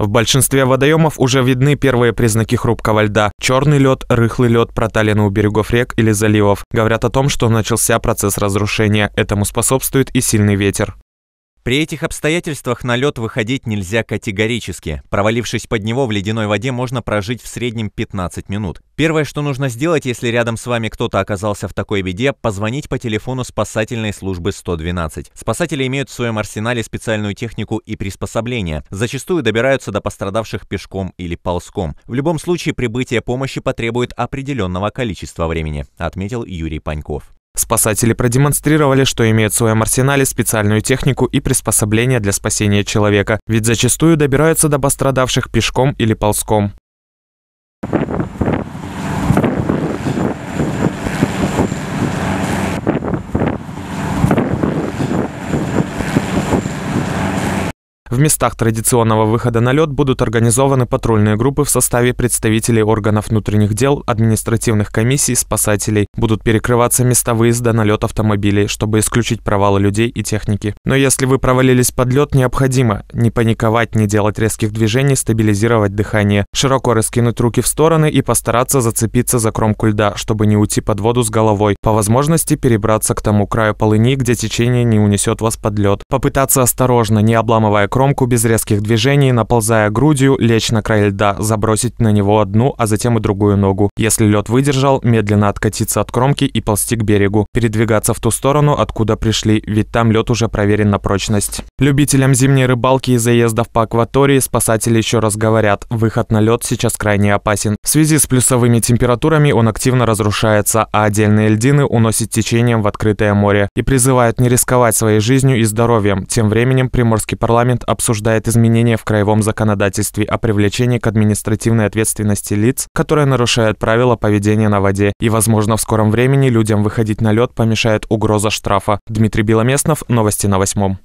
В большинстве водоемов уже видны первые признаки хрупкого льда. Черный лед, рыхлый лед, проталины у берегов рек или заливов говорят о том, что начался процесс разрушения. Этому способствует и сильный ветер. При этих обстоятельствах на лед выходить нельзя категорически. Провалившись под него в ледяной воде, можно прожить в среднем 15 минут. Первое, что нужно сделать, если рядом с вами кто-то оказался в такой беде, позвонить по телефону спасательной службы 112. Спасатели имеют в своем арсенале специальную технику и приспособления. Зачастую добираются до пострадавших пешком или ползком. В любом случае, прибытие помощи потребует определенного количества времени, отметил Юрий Паньков. Спасатели продемонстрировали, что имеют в своем арсенале специальную технику и приспособления для спасения человека, ведь зачастую добираются до пострадавших пешком или ползком. В местах традиционного выхода на лед будут организованы патрульные группы в составе представителей органов внутренних дел, административных комиссий, спасателей. Будут перекрываться места выезда на лед автомобилей, чтобы исключить провалы людей и техники. Но если вы провалились под лед, необходимо не паниковать, не делать резких движений, стабилизировать дыхание, широко раскинуть руки в стороны и постараться зацепиться за кромку льда, чтобы не уйти под воду с головой. По возможности перебраться к тому краю полыни, где течение не унесет вас под лед. Попытаться осторожно, не обламывая кромку, кромку без резких движений, наползая грудью, лечь на край льда, забросить на него одну, а затем и другую ногу. Если лед выдержал, медленно откатиться от кромки и ползти к берегу. Передвигаться в ту сторону, откуда пришли, ведь там лед уже проверен на прочность. Любителям зимней рыбалки и заездов по акватории спасатели еще раз говорят, выход на лед сейчас крайне опасен. В связи с плюсовыми температурами он активно разрушается, а отдельные льдины уносит течением в открытое море и призывают не рисковать своей жизнью и здоровьем. Тем временем приморский парламент обсуждает изменения в краевом законодательстве о привлечении к административной ответственности лиц, которые нарушают правила поведения на воде, и, возможно, в скором времени людям выходить на лед помешает угроза штрафа. Дмитрий Беломестнов, новости на восьмом.